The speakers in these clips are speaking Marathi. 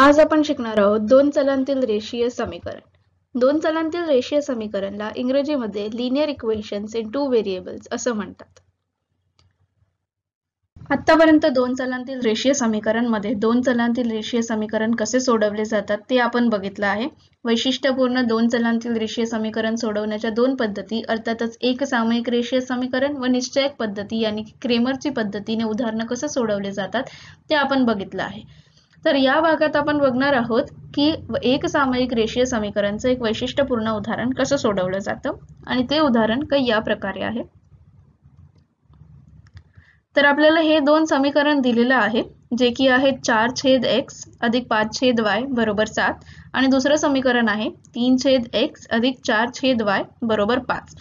आज आपण शिकणार आहोत दोन चलांतील रेषीय समीकरण दोन चलांतील रेषीय समीकरणला इंग्रजीमध्ये linear equations in two variables असं म्हणतात आतापर्यंत दोन चलांतील रेषीय समीकरण मध्ये दोन चलांतील रेषीय समीकरण कसे सोडवले जातात ते आपण बघितलं आहे वैशिष्ट्यपूर्ण दोन चलांतील रेषीय समीकरण सोडवण्याच्या दोन पद्धती अर्थातच एक सामयिक रेषीय समीकरण व निश्चयक पद्धती यांनी क्रेमरची पद्धतीने उदाहरणं कसं सोडवले जातात ते आपण बघितलं आहे तर या भागात आपण बघणार आहोत की एक सामायिक रेषीय समीकरणचं एक वैशिष्ट्यपूर्ण उदाहरण कसं सोडवलं जातं आणि ते उदाहरण काही या प्रकारे आहे तर आपल्याला हे दोन समीकरण दिलेलं आहे जे की आहे चार छेद एक्स अधिक पाच छेद वाय बरोबर सात आणि दुसरं समीकरण आहे तीन छेद एक्स अधिक चार छेद वाय बरोबर पाच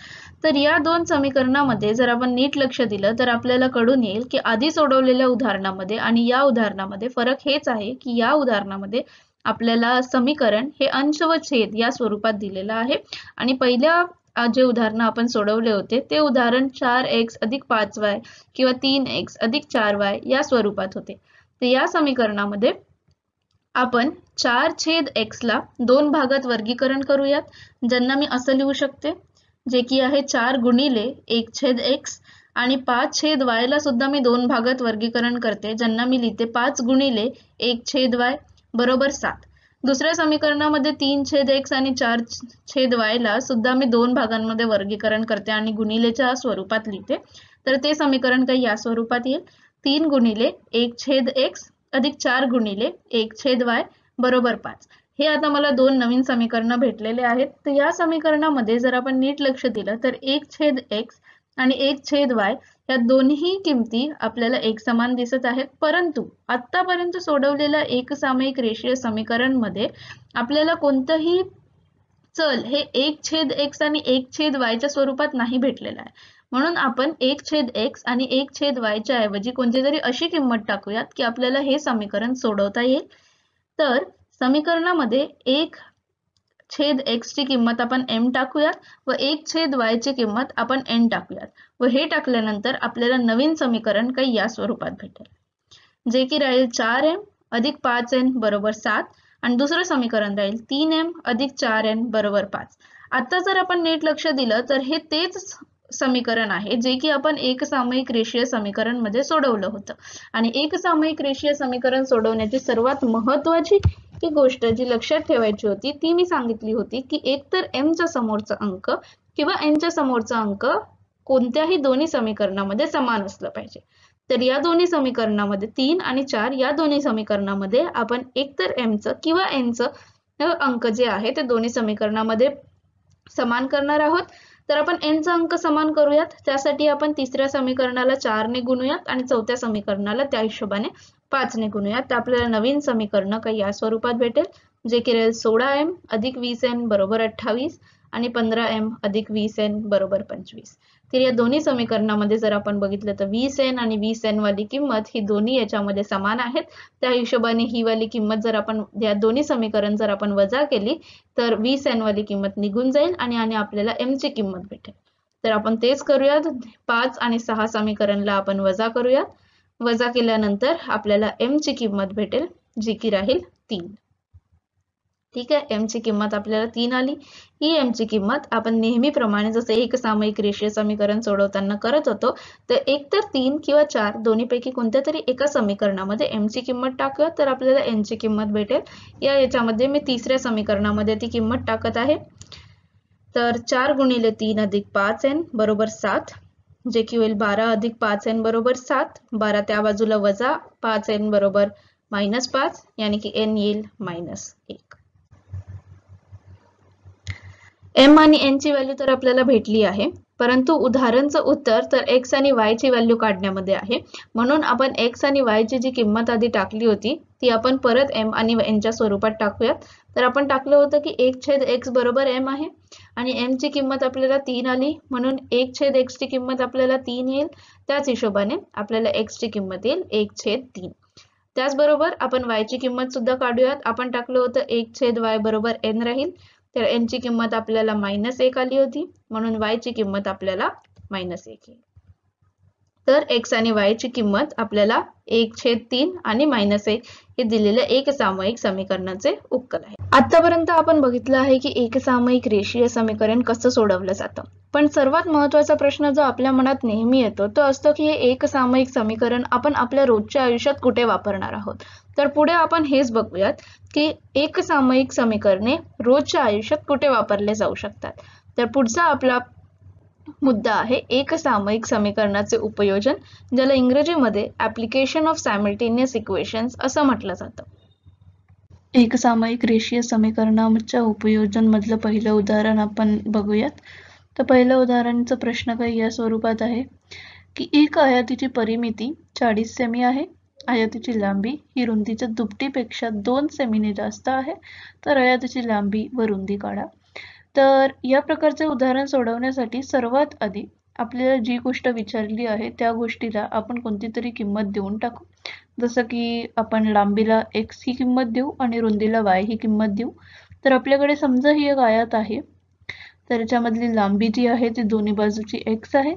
तर या दोन समीकरणामध्ये जर आपण नीट लक्ष दिलं तर आपल्याला कळून येईल की आधी सोडवलेल्या उदाहरणामध्ये आणि या उदाहरणामध्ये फरक हेच आहे की या उदाहरणामध्ये आपल्याला समीकरण हे अंश व छेद या स्वरूपात दिलेलं आहे आणि पहिल्या जे उदाहरण आपण सोडवले होते ते उदाहरण चार एक्स अधिक पाच वाय किंवा तीन एक्स अधिक चार वाय या स्वरूपात होते तर या समीकरणामध्ये आपण चार छेद ला दोन भागात वर्गीकरण करूयात ज्यांना मी असं लिहू शकते जे की आहे चार गुणिले एक छेद एक्स आणि पाच छेद वायला सुद्धा मी दोन भागात वर्गीकरण करते ज्यांना मी लिहिते पाच गुणिले एक छेद वाय बरोबर सात दुसऱ्या समीकरणामध्ये तीन छेद एक्स आणि चार छेद वायला सुद्धा मी दोन भागांमध्ये वर्गीकरण करते आणि गुणिलेच्या स्वरूपात लिहिते तर ते समीकरण काही या स्वरूपात येईल तीन गुणिले एक छेद एक्स अधिक चार गुणिले एक छेद वाय बरोबर पाच हे आता मला दोन नवीन समीकरण भेटलेले आहेत तर या समीकरणामध्ये जर आपण नीट लक्ष दिलं तर एक छेद एक्स आणि एक छेद वाय या दोन्ही किमती आपल्याला एक समान दिसत आहेत परंतु आतापर्यंत सोडवलेल्या एकसामयिक रेषीय समीकरण मध्ये आपल्याला कोणतंही चल हे एक छेद एक्स आणि एक छेद वायच्या स्वरूपात नाही भेटलेलं आहे म्हणून आपण एक छेद एक्स आणि एक छेद वायच्या ऐवजी कोणती तरी अशी किंमत टाकूयात की आपल्याला हे समीकरण सोडवता येईल तर समीकरणामध्ये एक छेद एक्स ची किंमत आपण एम टाकूयात व एक छेद वाय ची किंमत आपण एन टाकूयात व हे टाकल्यानंतर आपल्याला नवीन समीकरण काही या स्वरूपात भेटेल जे की राहील चार एम अधिक पाच एन बरोबर सात आणि दुसरं समीकरण राहील तीन एम अधिक चार एन बरोबर पाच आता जर आपण नीट लक्ष दिलं तर हे तेच समीकरण आहे जे की आपण एक सामायिक रेषीय समीकरण मध्ये सोडवलं होतं आणि एक सामायिक रेषीय समीकरण सोडवण्याची सर्वात महत्वाची ती गोष्ट जी लक्षात ठेवायची होती ती मी सांगितली होती की एकतर एमच्या समोरचा अंक किंवा एनच्या समोरचा अंक कोणत्याही दोन्ही समीकरणामध्ये समान असलं पाहिजे तर या दोन्ही समीकरणामध्ये तीन आणि चार या दोन्ही समीकरणामध्ये आपण एकतर च किंवा एनचं अंक जे आहे ते दोन्ही समीकरणामध्ये समान करणार आहोत तर आपण एनचा अंक समान करूयात त्यासाठी आपण तिसऱ्या समीकरणाला चारने गुणूयात आणि चौथ्या समीकरणाला त्या हिशोबाने पाच गुणूयात तर आपल्याला नवीन समीकरण काही या स्वरूपात भेटेल जे केले सोळा एम अधिक वीस एन बरोबर अठ्ठावीस आणि पंधरा एम अधिक वीस एन बरोबर पंचवीस तर या दोन्ही समीकरणामध्ये जर आपण बघितलं तर वीस एन आणि वीस एन वाली किंमत ही दोन्ही याच्यामध्ये समान आहेत त्या हिशोबाने ही वाली किंमत जर आपण या दोन्ही समीकरण जर आपण वजा केली तर वीस एन वाली किंमत निघून जाईल आणि आणि आपल्याला एम ची किंमत भेटेल तर आपण तेच करूयात पाच आणि सहा समीकरणला आपण वजा करूयात वजा केल्यानंतर आपल्याला एम ची किंमत भेटेल जी की राहील तीन ठीक आहे एम ची किंमत आपल्याला तीन आली ही एम ची किंमत आपण नेहमीप्रमाणे जसं एक सामायिक रेषीय समीकरण सोडवताना करत होतो तर एक तर तीन किंवा चार दोन्हीपैकी कोणत्या तरी एका समीकरणामध्ये एम ची किंमत टाकूया तर आपल्याला एम ची किंमत भेटेल या याच्यामध्ये मी तिसऱ्या समीकरणामध्ये ती किंमत टाकत आहे तर चार गुणिले तीन अधिक पाच एन बरोबर सात जे की होईल बारा अधिक पाच एन बरोबर सात बारा त्या बाजूला वजा पाच एन बरोबर मायनस पाच यानी की एन येईल मायनस एक एम आणि एन ची व्हॅल्यू तर आपल्याला भेटली आहे परंतु उदाहरणचं उत्तर तर एक्स आणि वाय ची व्हॅल्यू काढण्यामध्ये आहे म्हणून आपण एक्स आणि वाय ची जी किंमत आधी टाकली होती ती आपण परत एम आणि एनच्या स्वरूपात टाकूयात तर आपण टाकलं होतं की एक छेद एक्स बरोबर एम आहे आणि एमची किंमत आपल्याला तीन आली म्हणून एक छेद एक्सची किंमत आपल्याला तीन येईल त्याच हिशोबाने आपल्याला एक्सची किंमत येईल एक छेद तीन त्याचबरोबर आपण वायची किंमत सुद्धा काढूयात आपण टाकलं होतं एक छेद वाय बरोबर एन राहील तर एनची किंमत आपल्याला मायनस एक आली होती म्हणून वायची किंमत आपल्याला मायनस एक येईल तर एक्स आणि ची किंमत आपल्याला एक छेद तीन आणि मायनस एक हे दिलेल्या एक सामायिक समीकरणाचे उत्तर आहे आतापर्यंत आपण बघितलं आहे की एक सामायिक रेषीय समीकरण कसं सोडवलं जातं पण सर्वात महत्वाचा प्रश्न जो आपल्या मनात नेहमी येतो तो असतो की हे एक सामायिक समीकरण आपण आपल्या रोजच्या आयुष्यात कुठे वापरणार आहोत तर पुढे आपण हेच बघूयात की एक सामायिक समीकरणे रोजच्या आयुष्यात कुठे वापरले जाऊ शकतात तर पुढचा आपला मुद्दा आहे एक सामयिक समीकरणाचे उपयोजन ज्याला इंग्रजीमध्ये ऍप्लिकेशन ऑफ सायमल्टेनियस इक्वेशन्स असं म्हटलं जातं सामायिक रेषीय समीकरणाच्या मधलं पहिलं उदाहरण आपण बघूयात तर पहिलं उदाहरणचं प्रश्न काही या स्वरूपात आहे की एक आयातीची परिमिती चाळीस सेमी आहे आयातीची लांबी ही रुंदीच्या दुपटीपेक्षा दोन सेमीने जास्त आहे तर आयातीची लांबी व रुंदी काढा तर या प्रकारचे उदाहरण सोडवण्यासाठी सर्वात आधी आपल्याला जी गोष्ट विचारली आहे त्या गोष्टीला आपण कोणती तरी किंमत देऊन टाकू जसं की आपण लांबीला एक्स ही किंमत देऊ आणि रुंदीला वाय ही किंमत देऊ तर आपल्याकडे समजा ही एक आयात आहे तर याच्यामधली लांबी जी आहे ती दोन्ही बाजूची एक्स आहे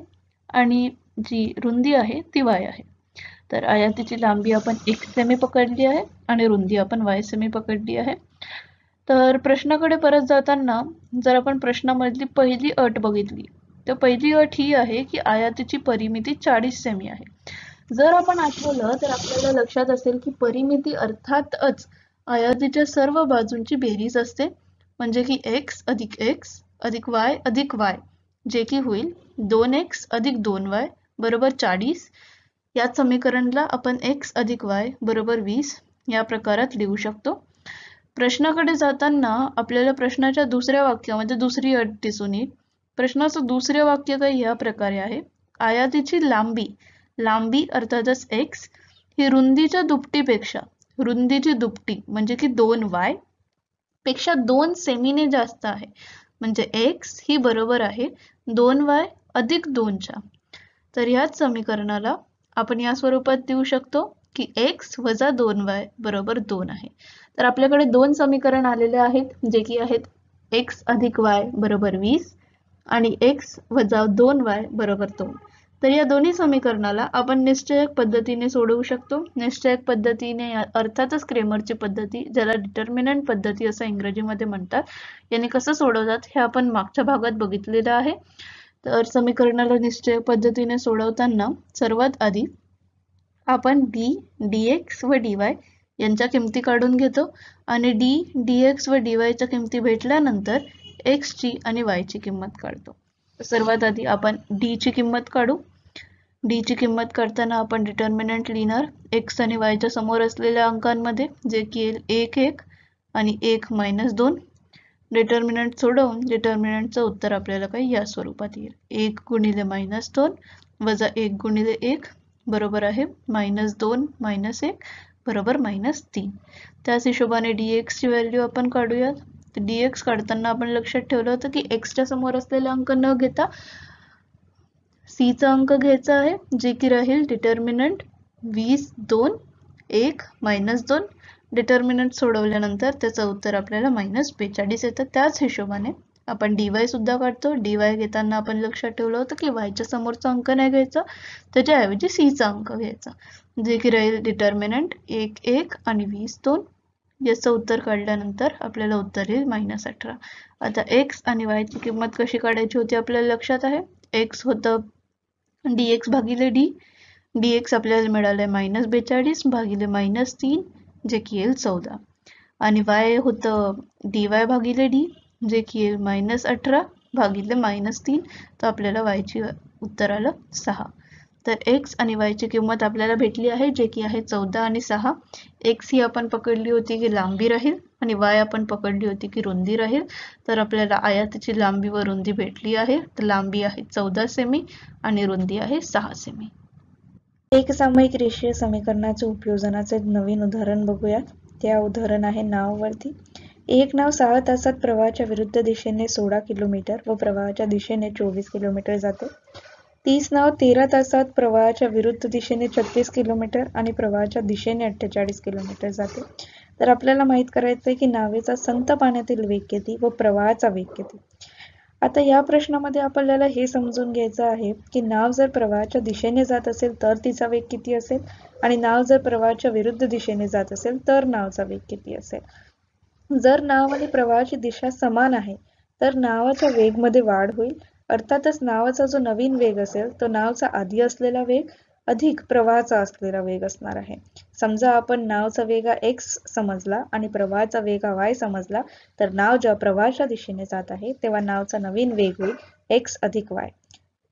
आणि जी रुंदी आहे ती वाय आहे तर आयातीची लांबी आपण एक्स सेमी पकडली आहे आणि रुंदी आपण वाय सेमी पकडली आहे तर प्रश्नाकडे परत जाताना जर आपण प्रश्नामधली पहिली अट बघितली तर पहिली अट ही आहे की आयातीची परिमिती चाळीस सेमी आहे जर आपण आठवलं तर आपल्याला लक्षात असेल की परिमिती अर्थातच आयातीच्या सर्व बाजूंची बेरीज असते म्हणजे की एक्स अधिक एक्स अधिक वाय अधिक वाय जे की होईल दोन एक्स अधिक दोन वाय बरोबर चाळीस या समीकरणला आपण एक्स अधिक वाय बरोबर वीस या प्रकारात लिहू शकतो प्रश्नाकडे जाताना आपल्याला प्रश्नाच्या दुसऱ्या वाक्यामध्ये म्हणजे दुसरी अट दिसून येईल प्रश्नाचं दुसरे वाक्य काही या प्रकारे आहे आयातीची लांबी लांबी अर्थातच एक्स ही रुंदीच्या दुपटीपेक्षा रुंदीची दुपटी म्हणजे की दोन वाय पेक्षा दोन सेमीने जास्त आहे म्हणजे एक्स ही बरोबर आहे दोन वाय अधिक दोनच्या तर ह्याच समीकरणाला आपण या स्वरूपात देऊ शकतो की एक्स वजा दोन वाय बरोबर दोन आहे तर आपल्याकडे दोन समीकरण आलेले आहेत जे की आहेत एक्स अधिक वाय बरोबर वीस आणि एक्स वजा दोन वाय बरोबर दोन तर या दोन्ही समीकरणाला आपण निश्चयक पद्धतीने सोडवू शकतो निश्चयक पद्धतीने अर्थातच क्रेमरची पद्धती ज्याला डिटर्मिनंट पद्धती असं इंग्रजीमध्ये म्हणतात याने कसं सोडवतात हे आपण मागच्या भागात बघितलेलं आहे तर समीकरणाला निश्चय पद्धतीने सोडवताना सर्वात आधी आपण डी डी एक्स व डी वाय यांच्या किमती काढून घेतो आणि डी डी एक्स व डी वायच्या किमती भेटल्यानंतर ची आणि वायची किंमत काढतो सर्वात आधी आपण ची किंमत काढू डीची किंमत काढताना आपण डिटर्मिनंट लिहिणार एक्स आणि वायच्या समोर असलेल्या अंकांमध्ये जे की येईल एक एक आणि एक मायनस दोन डिटर्मिनंट सोडवून डिटर्मिनंटचं उत्तर आपल्याला काही या स्वरूपात येईल एक गुणिले मायनस दोन वजा एक गुणिले एक बरोबर आहे मायनस दोन मायनस एक बरोबर मायनस तीन त्याच हिशोबाने डी एक्सची व्हॅल्यू आपण काढूयात तर डी एक्स काढताना आपण लक्षात ठेवलं होतं की एक्सच्या समोर असलेले अंक न घेता सीचा अंक घ्यायचा आहे जे की राहील डिटर्मिनंट वीस दोन एक मायनस दोन डिटर्मिनंट सोडवल्यानंतर त्याचं उत्तर आपल्याला मायनस बेचाळीस येतं त्याच हिशोबाने आपण डीवाय सुद्धा काढतो डीवाय घेताना आपण लक्षात ठेवलं होतं की वायच्या समोरचं अंक नाही घ्यायचं त्याच्याऐवजी सीचा अंक घ्यायचा जे की राहील डिटर्मिनंट एक एक आणि वीस दोन याचं उत्तर काढल्यानंतर आपल्याला उत्तर येईल मायनस अठरा आता एक्स आणि वायची किंमत कशी काढायची होती आपल्याला लक्षात आहे एक्स होतं डी एक्स भागिले डी डी एक्स आपल्याला मिळालंय मायनस बेचाळीस भागिले मायनस तीन जे की येईल चौदा आणि वाय होतं डी वाय भागिले डी जे की येईल मायनस अठरा भागिले मायनस तीन तर आपल्याला वायची उत्तर आलं सहा तर एक्स आणि वायची किंमत आपल्याला भेटली आहे जे की आहे चौदा आणि सहा एक्स ही आपण पकडली होती की लांबी राहील आणि वाय आपण पकडली होती की रुंदी राहील तर आपल्याला आयातीची लांबी व रुंदी भेटली आहे तर लांबी आहे चौदा सेमी आणि रुंदी आहे सहा सेमी एक सामायिक रेषीय समीकरणाचे उपयोजनाचे नवीन उदाहरण बघूयात त्या उदाहरण आहे नाववरती एक नाव सहा तासात प्रवाहाच्या विरुद्ध दिशेने सोळा किलोमीटर व प्रवाहाच्या दिशेने चोवीस किलोमीटर जाते तीस नाव तेरा तासात प्रवाहाच्या विरुद्ध दिशेने छत्तीस किलोमीटर आणि प्रवाहाच्या दिशेने अठ्ठेचाळीस किलोमीटर जाते तर आपल्याला माहित करायचं आहे की नावेचा संत पाण्यातील वेग किती व प्रवाहाचा वेग किती आता या प्रश्नामध्ये आपल्याला हे समजून घ्यायचं आहे की नाव जर प्रवाहाच्या दिशेने जात असेल तर तिचा वेग किती असेल आणि नाव जर प्रवाहाच्या विरुद्ध दिशेने जात असेल तर नावचा वेग किती असेल जर नाव आणि प्रवाहाची दिशा समान आहे तर नावाच्या वेगमध्ये वाढ होईल अर्थातच नावाचा जो नवीन वेग असेल तो नावचा आधी असलेला वेग अधिक प्रवाहाचा असलेला वेग असणार आहे समजा आपण नावचा वेग एक्स समजला आणि प्रवाहाचा वेग वाय समजला तर नाव ज्या प्रवाहाच्या दिशेने जात आहे तेव्हा नावचा नवीन वेग होईल एक्स अधिक वाय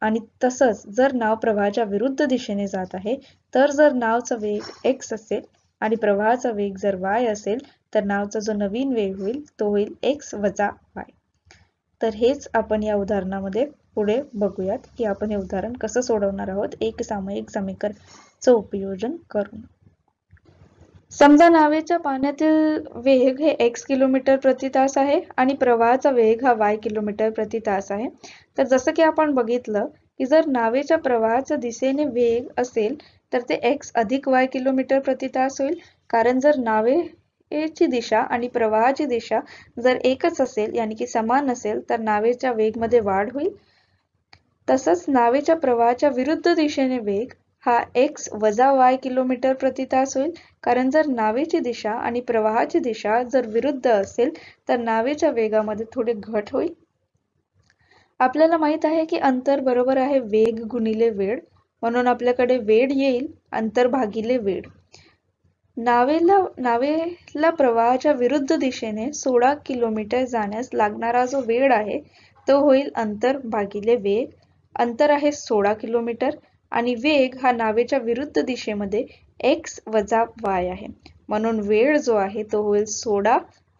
आणि तसंच जर नाव प्रवाहाच्या विरुद्ध दिशेने जात आहे तर जर नावचा वेग एक्स असेल आणि प्रवाहाचा वेग जर वाय असेल तर नावचा जो नवीन वेग होईल तो होईल एक्स वजा वाय तर हेच आपण या उदाहरणामध्ये पुढे बघूयात की आपण हे उदाहरण कसं सोडवणार आहोत एक सामायिक समीकरणचं उपयोजन करून समजा नावेच्या पाण्यातील वेग हे एक्स किलोमीटर प्रति तास आहे आणि प्रवाहाचा वेग हा y किलोमीटर प्रति तास आहे तर जसं की आपण बघितलं की जर नावेच्या प्रवाहाच्या दिशेने वेग असेल तर ते एक्स अधिक वाय किलोमीटर प्रति तास होईल कारण जर नावे ची दिशा आणि प्रवाहाची दिशा जर एकच असेल यानी की समान असेल तर नावेच्या मध्ये वाढ होईल तसंच नावेच्या प्रवाहाच्या विरुद्ध दिशेने वेग हा एक्स वजा वाय किलोमीटर प्रति तास होईल कारण जर नावेची दिशा आणि प्रवाहाची दिशा जर विरुद्ध असेल तर नावेच्या वेगामध्ये थोडी घट होईल आपल्याला माहित आहे की अंतर बरोबर आहे वेग गुणिले वेळ म्हणून आपल्याकडे वेळ येईल अंतर भागिले वेळ नावेला नावेला प्रवाहाच्या विरुद्ध दिशेने सोळा किलोमीटर जाण्यास लागणारा जो वेळ आहे तो होईल अंतर भागिले वेग अंतर आहे सोळा किलोमीटर आणि वेग हा नावेच्या विरुद्ध दिशेमध्ये एक्स वजा वाय आहे म्हणून वेळ जो आहे तो होईल सोळा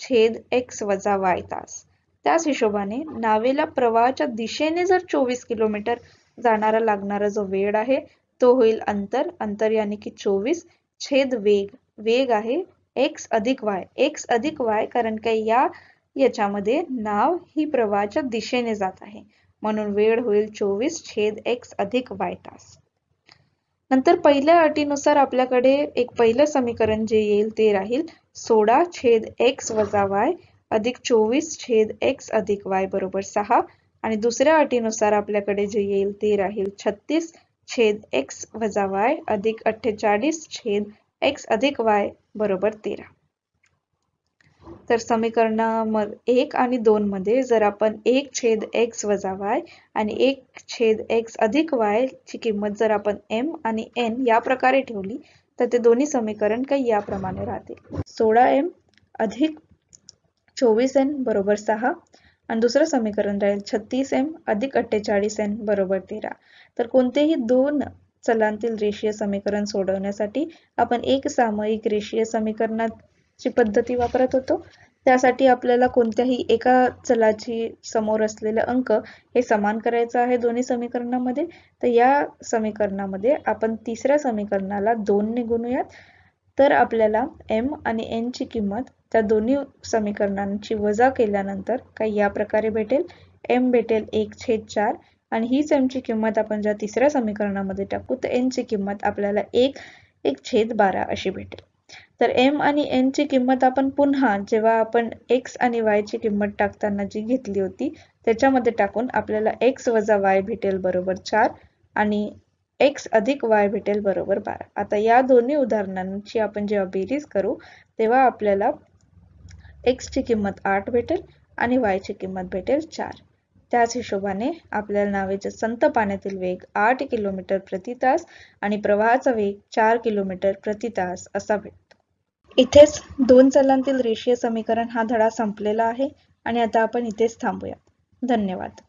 छेद एक्स वजा वाय तास त्याच हिशोबाने नावेला प्रवाहाच्या दिशेने जर चोवीस किलोमीटर जाणारा लागणारा जो वेळ आहे तो होईल अंतर अंतर याने की चोवीस छेद वेग वेग आहे एक्स अधिक वाय एक्स अधिक वाय कारण का या याच्यामध्ये नाव ही प्रवाहाच्या दिशेने जात आहे म्हणून वेळ होईल चोवीस छेद एक्स अधिक वाय तास नंतर पहिल्या अटीनुसार आपल्याकडे एक पहिलं समीकरण जे येईल ते राहील सोळा छेद एक्स वजा वाय अधिक चोवीस छेद एक्स अधिक वाय बरोबर सहा आणि दुसऱ्या अटीनुसार आपल्याकडे जे येईल ते राहील छत्तीस छेद एक्स वजा वाय अधिक अठ्ठेचाळीस छेद एक्स अधिक वाय बरोबर तेरा तर समीकरणा एक आणि दोन मध्ये जर आपण एक छेद एक्स वजा वाय आणि एक छेद एक्स अधिक वाय ची किंमत जर आपण एम आणि एन या प्रकारे ठेवली तर ते दोन्ही समीकरण काही याप्रमाणे राहते सोळा एम अधिक चोवीस एन बरोबर सहा आणि दुसरं समीकरण राहील छत्तीस एम अधिक अठ्ठेचाळीस एन बरोबर तेरा तर कोणतेही दोन चलांतील रेषीय समीकरण सोडवण्यासाठी आपण एक सामायिक रेषीय समीकरणाची पद्धती वापरत होतो त्यासाठी आपल्याला कोणत्याही एका चलाची समोर असलेले अंक हे समान करायचं आहे दोन्ही समीकरणामध्ये तर या समीकरणामध्ये आपण तिसऱ्या समीकरणाला दोनने गुणूयात तर आपल्याला एम आणि एन ची किंमत त्या दोन्ही समीकरणांची वजा केल्यानंतर काही या प्रकारे भेटेल एम भेटेल एक छेद चार आणि हीच एमची किंमत आपण ज्या तिसऱ्या समीकरणामध्ये टाकू तर एनची किंमत आपल्याला एक एक छेद बारा अशी भेटेल तर एम आणि एनची किंमत आपण पुन्हा जेव्हा आपण एक्स आणि वायची किंमत टाकताना जी घेतली होती त्याच्यामध्ये टाकून आपल्याला एक्स वजा वाय भेटेल बरोबर चार आणि एक्स अधिक वाय भेटेल बरोबर बारा आता या दोन्ही उदाहरणांची आपण जेव्हा बेरीज करू तेव्हा आपल्याला एक्सची किंमत आठ भेटेल आणि वायची किंमत भेटेल चार त्याच हिशोबाने आपल्याला नावेचे संत पाण्यातील वेग आठ किलोमीटर प्रति तास आणि प्रवाहाचा वेग चार किलोमीटर प्रति तास असा भेटतो इथेच दोन चलांतील रेषीय समीकरण हा धडा संपलेला आहे आणि आता आपण इथेच थांबूया धन्यवाद